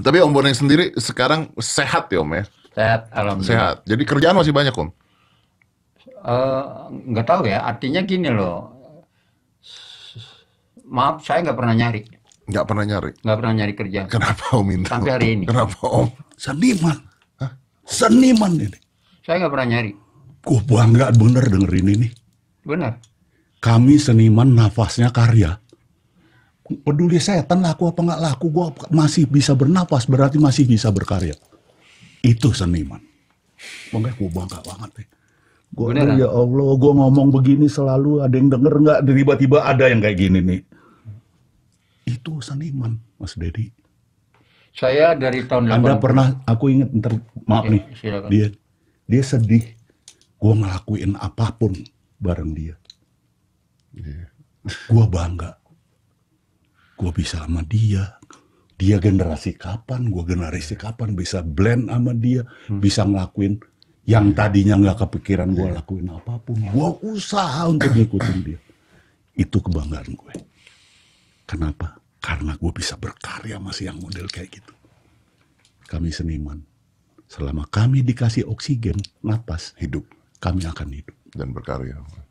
Tapi Om Boneng sendiri sekarang sehat ya Om ya? Sehat, alhamdulillah. Sehat. Jadi kerjaan masih banyak Om? Eh, nggak uh, tahu ya, artinya gini loh. Maaf, saya nggak pernah nyari. Nggak pernah nyari? Nggak pernah nyari kerja. Kenapa Om minta? Sampai hari ini. Kenapa Om? Seniman. Hah? Seniman ini. Saya nggak pernah nyari. Gue bangga bener dengerin ini. Bener. Kami seniman nafasnya karya peduli setan laku apa nggak laku gue masih bisa bernapas berarti masih bisa berkarya itu seniman makanya gue bangga banget deh ya. gue ya allah gue ngomong begini selalu ada yang denger nggak tiba-tiba ada yang kayak gini nih itu seniman mas deddy saya dari tahun anda 80. pernah aku inget ntar maaf Oke, nih silakan. dia dia sedih gue ngelakuin apapun bareng dia yeah. gue bangga gue bisa sama dia dia generasi kapan gue generasi iya. kapan bisa blend sama dia hmm. bisa ngelakuin yang iya. tadinya nggak kepikiran gue iya. lakuin apapun gue usaha untuk ngikutin dia itu kebanggaan gue kenapa karena gue bisa berkarya masih yang model kayak gitu kami seniman selama kami dikasih oksigen napas hidup kami akan hidup dan berkarya